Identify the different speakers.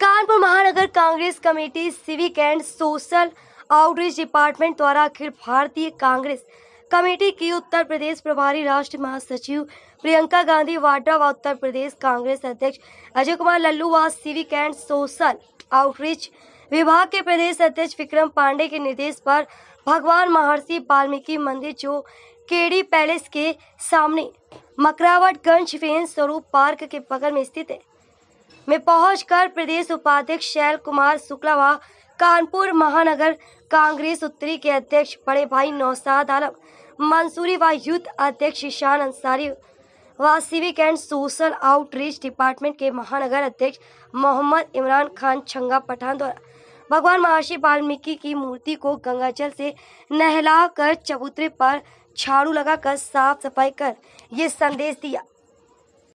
Speaker 1: कानपुर महानगर Congress committee civic and social outreach department द्वारा अखिल भारतीय कांग्रेस कमेटी की उत्तर प्रदेश प्रभारी राष्ट्रीय महासचिव प्रियंका गांधी वाड्रा व उत्तर प्रदेश कांग्रेस अध्यक्ष अजय कुमार लल्लू व सिविक एंड सोशल आउटरीच विभाग के प्रदेश अध्यक्ष विक्रम पांडे के निर्देश पर भगवान महर्षि वाल्मीकि मंदिर जो केडी पैलेस के सामने मकरावटगंज फेन स्वरूप पार्क के बगल में स्थित है में पहुंचकर प्रदेश उपाध्यक्ष शैल कुमार शुक्ला व कानपुर महानगर कांग्रेस उत्तरी के अध्यक्ष बड़े भाई नौसाद आलम मंसूरी व यूथ अध्यक्ष ईशान अंसारी व civic and social outreach department के महानगर अध्यक्ष मोहम्मद इमरान खान छंगा पठान द्वारा भगवान महर्षि वाल्मीकि की मूर्ति को गंगाजल से नहला कर चबूतरे पर झाड़ू लगाकर साफ सफाई कर ये संदेश दिया